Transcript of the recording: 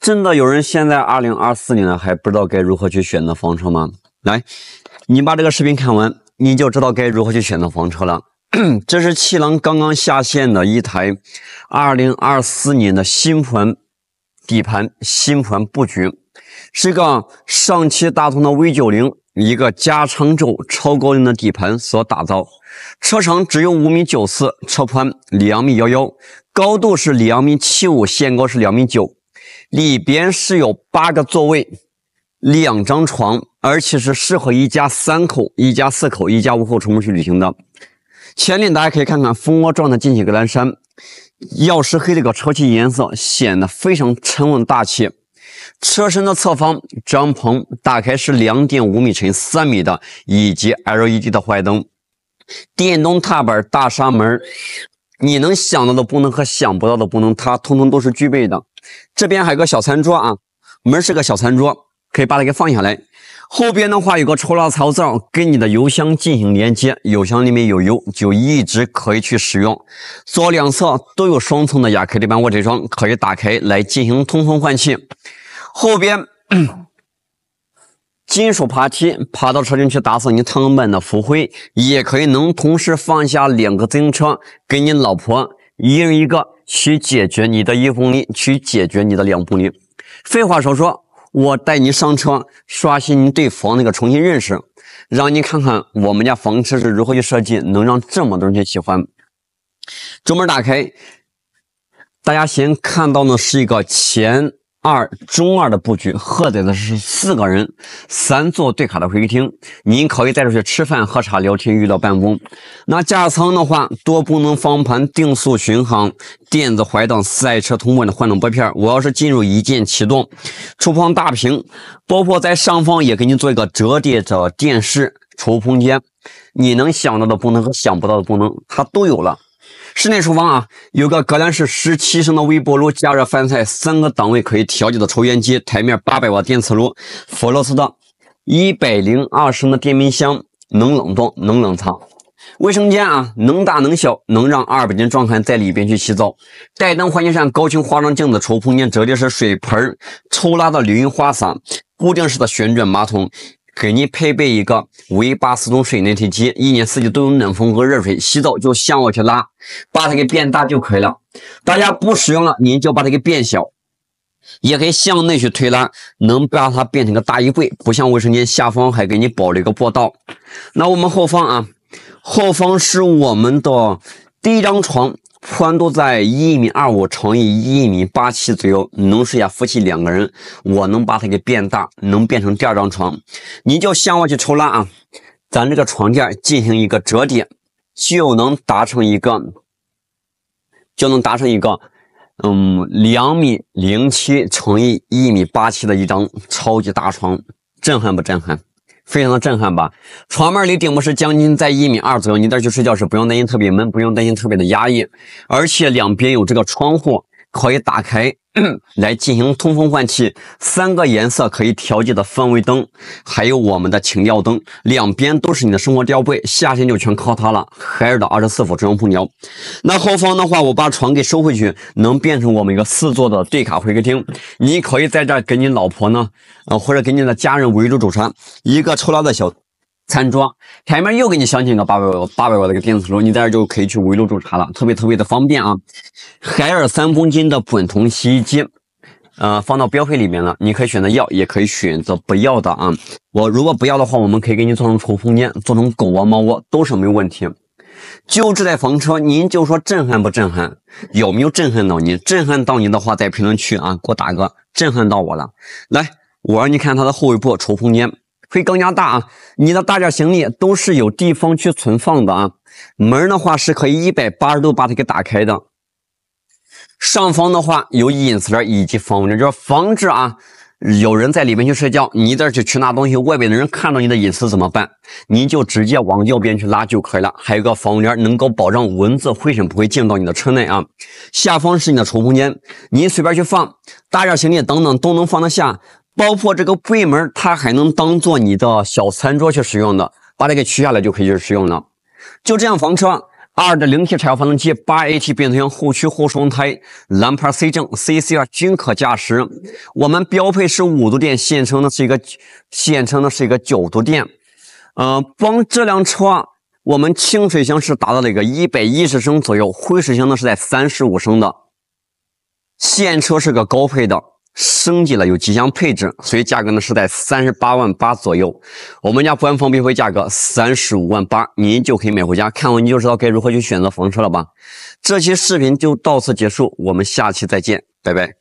真的有人现在二零二四年了还不知道该如何去选择房车吗？来，你把这个视频看完，你就知道该如何去选择房车了。这是气囊刚刚下线的一台二零二四年的新款底盘、新款布局，是一个上汽大通的 V 九零，一个加长轴、超高顶的底盘所打造。车长只有五米九四，车宽两米幺幺，高度是两米七五，限高是两米九。里边是有八个座位，两张床，而且是适合一家三口、一家四口、一家五口出门去旅行的。前脸大家可以看看蜂窝状的进气格栅，曜石黑的个车漆颜色显得非常沉稳大气。车身的侧方帐篷打开是两点五米乘三米的，以及 LED 的外灯、电动踏板、大纱门。你能想到的功能和想不到的功能，它通通都是具备的。这边还有个小餐桌啊，门是个小餐桌，可以把它给放下来。后边的话有个抽拉槽灶，跟你的油箱进行连接，油箱里面有油，就一直可以去使用。左两侧都有双层的亚克力板卧式窗，可以打开来进行通风换气。后边。金属爬梯爬到车顶去打扫你太阳的浮灰，也可以能同时放下两个自行车，给你老婆一人一个去解决你的一公里，去解决你的两公里。废话少说，我带你上车，刷新你对房那个重新认识，让你看看我们家房车是如何去设计，能让这么多人去喜欢。中门打开，大家先看到的是一个前。二中二的布局，喝载的是四个人，三座对卡的会议厅，您可以带出去吃饭、喝茶、聊天、遇到办公。那驾舱的话，多功能方向盘、定速巡航、电子怀挡、赛车同款的换挡拨片，我要是进入一键启动，触碰大屏，包括在上方也给你做一个折叠的电视储物空间，你能想到的功能和想不到的功能，它都有了。室内厨房啊，有个格兰仕十七升的微波炉，加热饭菜，三个档位可以调节的抽烟机，台面八百瓦电磁炉，佛罗斯特一百零二升的电冰箱，能冷冻能冷藏。卫生间啊，能大能小，能让二百斤壮汉在里边去洗澡，带灯换气扇，高清化妆镜子，抽、空间、折叠式水盆，抽拉的淋浴花洒，固定式的旋转马桶。给您配备一个五一八四水冷一体机，一年四季都有冷风和热水，洗澡就向我去拉，把它给变大就可以了。大家不使用了，您就把它给变小，也可以向内去推拉，能把它变成个大衣柜。不像卫生间下方还给你保留个过道。那我们后方啊，后方是我们的第一张床。宽度在一米二五乘以一米八七左右，能试下夫妻两个人，我能把它给变大，能变成第二张床，你就向外去抽拉啊，咱这个床垫进行一个折叠，就能达成一个，就能达成一个，嗯，两米零七乘以一米八七的一张超级大床，震撼不震撼？非常的震撼吧，床面离顶部是将近在一米二左右，你再去睡觉时不用担心特别闷，不用担心特别的压抑，而且两边有这个窗户。可以打开 来进行通风换气，三个颜色可以调节的氛围灯，还有我们的情调灯，两边都是你的生活吊柜，夏天就全靠它了。海尔的二十四伏中央空调，那后方的话，我把床给收回去，能变成我们一个四座的对卡会客厅，你可以在这给你老婆呢，呃，或者给你的家人围住主餐，一个抽拉的小。餐桌前面又给你镶嵌个八百八百瓦的一个电磁炉，你在这就可以去围炉煮茶了，特别特别的方便啊！海尔三公斤的滚筒洗衣机，呃，放到标配里面了，你可以选择要，也可以选择不要的啊。我如果不要的话，我们可以给你做成储空间，做成狗窝、猫窝都是没有问题。就这台房车，您就说震撼不震撼？有没有震撼到你？震撼到你的话，在评论区啊，给我打个震撼到我了。来，我让你看它的后尾部储空间。会更加大啊！你的大件行李都是有地方去存放的啊。门的话是可以一百八十度把它给打开的。上方的话有隐私帘以及防蚊帘，就是防止啊有人在里面去睡觉，你这去去拿东西，外边的人看到你的隐私怎么办？你就直接往右边去拉就可以了。还有个防蚊帘，能够保障蚊子、灰尘不会进入到你的车内啊。下方是你的储物空间，您随便去放大件行李等等都能放得下。包括这个柜门，它还能当做你的小餐桌去使用的，把它给取下来就可以去使用了。就这样，房车二点零 T 柴油发动机，八 A T 变速箱，后驱后双胎，蓝牌 C 证，C C R 均可驾驶。我们标配是五度电，现车呢是一个现车呢是一个九度电。嗯，光这辆车，我们清水箱是达到了一个一百一十升左右，灰水箱呢是在三十五升的。现车是个高配的。升级了有几项配置，所以价格呢是在三十八万八左右。我们家官方优惠价格三十五万八，您就可以买回家。看完你就知道该如何去选择房车了吧？这期视频就到此结束，我们下期再见，拜拜。